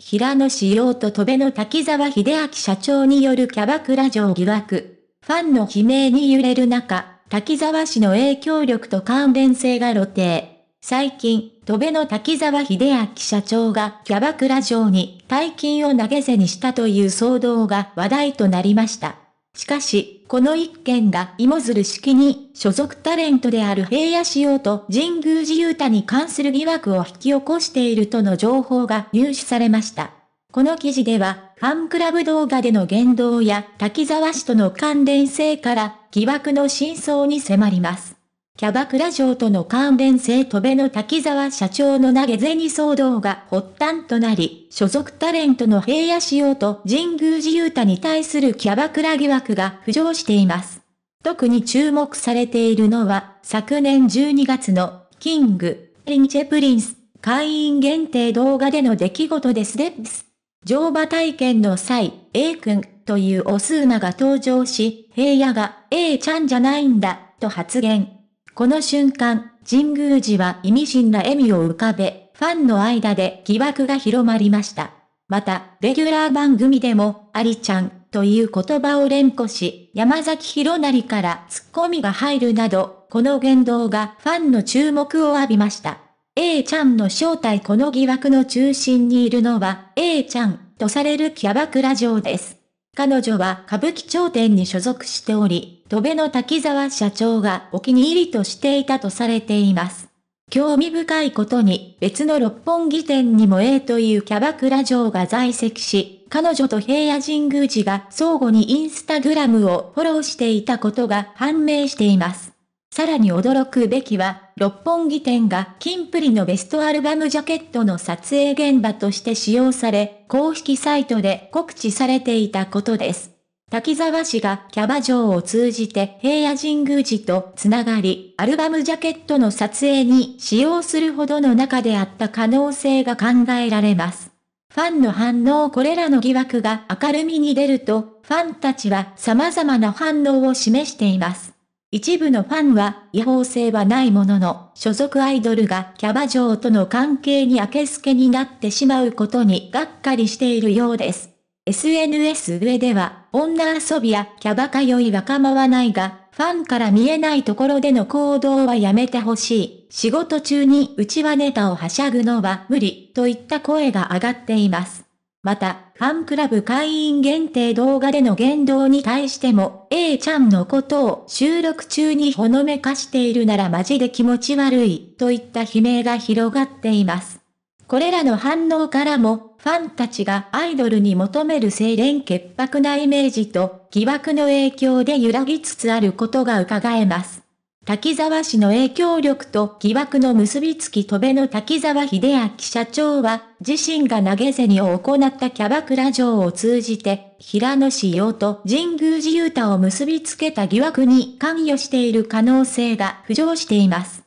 平野志陽と戸辺の滝沢秀明社長によるキャバクラ上疑惑。ファンの悲鳴に揺れる中、滝沢氏の影響力と関連性が露呈。最近、戸辺の滝沢秀明社長がキャバクラ上に大金を投げ銭したという騒動が話題となりました。しかし、この一件が芋づる式に、所属タレントである平野紫耀と神宮寺勇太に関する疑惑を引き起こしているとの情報が入手されました。この記事では、ファンクラブ動画での言動や滝沢氏との関連性から疑惑の真相に迫ります。キャバクラ嬢との関連性とべの滝沢社長の投げ銭騒動が発端となり、所属タレントの平野仕様と神宮寺勇太に対するキャバクラ疑惑が浮上しています。特に注目されているのは、昨年12月の、キング、リンチェプリンス、会員限定動画での出来事ですです。乗馬体験の際、A 君というオス馬ナが登場し、平野が A ちゃんじゃないんだ、と発言。この瞬間、神宮寺は意味深な笑みを浮かべ、ファンの間で疑惑が広まりました。また、レギュラー番組でも、ありちゃんという言葉を連呼し、山崎弘成からツッコミが入るなど、この言動がファンの注目を浴びました。A ちゃんの正体この疑惑の中心にいるのは、A ちゃんとされるキャバクラ嬢です。彼女は歌舞伎町店に所属しており、戸辺の滝沢社長がお気に入りとしていたとされています。興味深いことに、別の六本木店にも A というキャバクラ嬢が在籍し、彼女と平野神宮寺が相互にインスタグラムをフォローしていたことが判明しています。さらに驚くべきは、六本木店が金プリのベストアルバムジャケットの撮影現場として使用され、公式サイトで告知されていたことです。滝沢氏がキャバ嬢を通じて平野神宮寺とつながり、アルバムジャケットの撮影に使用するほどの中であった可能性が考えられます。ファンの反応これらの疑惑が明るみに出ると、ファンたちは様々な反応を示しています。一部のファンは違法性はないものの、所属アイドルがキャバ嬢との関係に明け透けになってしまうことにがっかりしているようです。SNS 上では、女遊びやキャバ通いは構わないが、ファンから見えないところでの行動はやめてほしい。仕事中にうちはネタをはしゃぐのは無理、といった声が上がっています。また、ファンクラブ会員限定動画での言動に対しても、A ちゃんのことを収録中にほのめかしているならマジで気持ち悪い、といった悲鳴が広がっています。これらの反応からも、ファンたちがアイドルに求める清廉潔白なイメージと、疑惑の影響で揺らぎつつあることが伺えます。滝沢氏の影響力と疑惑の結びつき戸べの滝沢秀明社長は、自身が投げ銭を行ったキャバクラ嬢を通じて、平野志陽と神宮寺雄太を結びつけた疑惑に関与している可能性が浮上しています。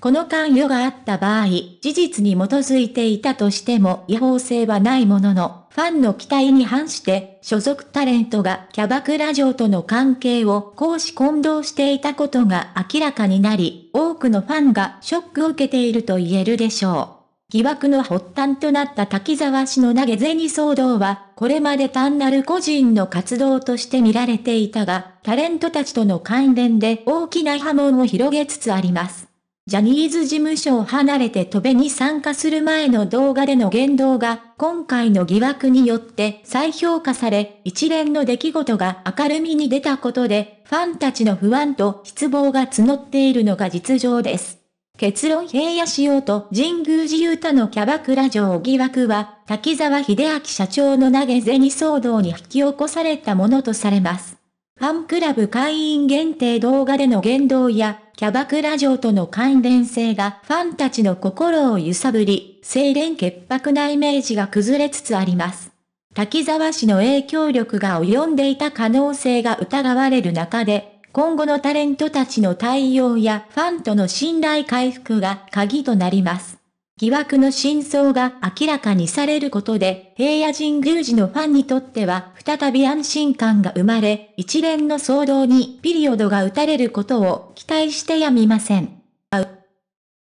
この関与があった場合、事実に基づいていたとしても違法性はないものの、ファンの期待に反して所属タレントがキャバクラ嬢との関係を公私混同していたことが明らかになり、多くのファンがショックを受けていると言えるでしょう。疑惑の発端となった滝沢氏の投げ銭騒動は、これまで単なる個人の活動として見られていたが、タレントたちとの関連で大きな波紋を広げつつあります。ジャニーズ事務所を離れて飛べに参加する前の動画での言動が、今回の疑惑によって再評価され、一連の出来事が明るみに出たことで、ファンたちの不安と失望が募っているのが実情です。結論平野仕様と神宮寺勇太のキャバクラ城疑惑は、滝沢秀明社長の投げ銭騒動に引き起こされたものとされます。ファンクラブ会員限定動画での言動や、キャバクラ嬢との関連性がファンたちの心を揺さぶり、清廉潔白なイメージが崩れつつあります。滝沢氏の影響力が及んでいた可能性が疑われる中で、今後のタレントたちの対応やファンとの信頼回復が鍵となります。疑惑の真相が明らかにされることで、平野神宮寺のファンにとっては、再び安心感が生まれ、一連の騒動にピリオドが打たれることを期待してやみません。